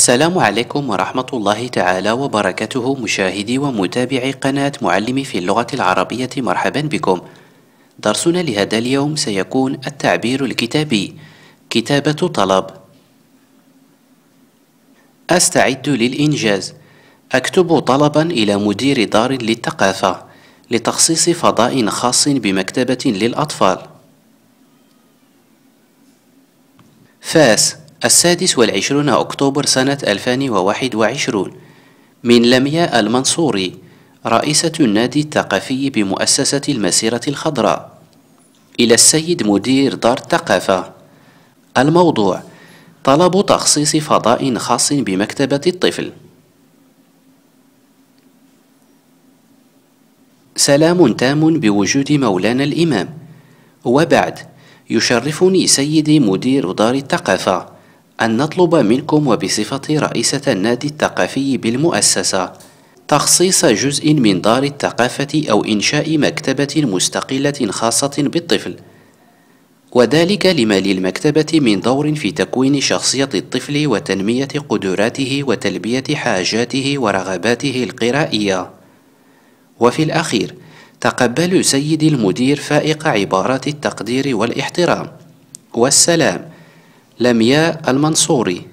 السلام عليكم ورحمة الله تعالى وبركاته مشاهدي ومتابعي قناة معلم في اللغة العربية مرحبا بكم درسنا لهذا اليوم سيكون التعبير الكتابي كتابة طلب أستعد للإنجاز أكتب طلبا إلى مدير دار للثقافة لتخصيص فضاء خاص بمكتبة للأطفال فاس السادس والعشرون أكتوبر سنة 2021 من لمياء المنصوري رئيسة النادي الثقافي بمؤسسة المسيرة الخضراء إلى السيد مدير دار الثقافة الموضوع طلب تخصيص فضاء خاص بمكتبة الطفل سلام تام بوجود مولانا الإمام وبعد يشرفني سيدي مدير دار الثقافة أن نطلب منكم وبصفة رئيسة النادي الثقافي بالمؤسسة تخصيص جزء من دار الثقافة أو إنشاء مكتبة مستقلة خاصة بالطفل وذلك لما للمكتبة من دور في تكوين شخصية الطفل وتنمية قدراته وتلبية حاجاته ورغباته القرائية وفي الأخير تقبل سيدي المدير فائق عبارات التقدير والاحترام والسلام لمياء المنصوري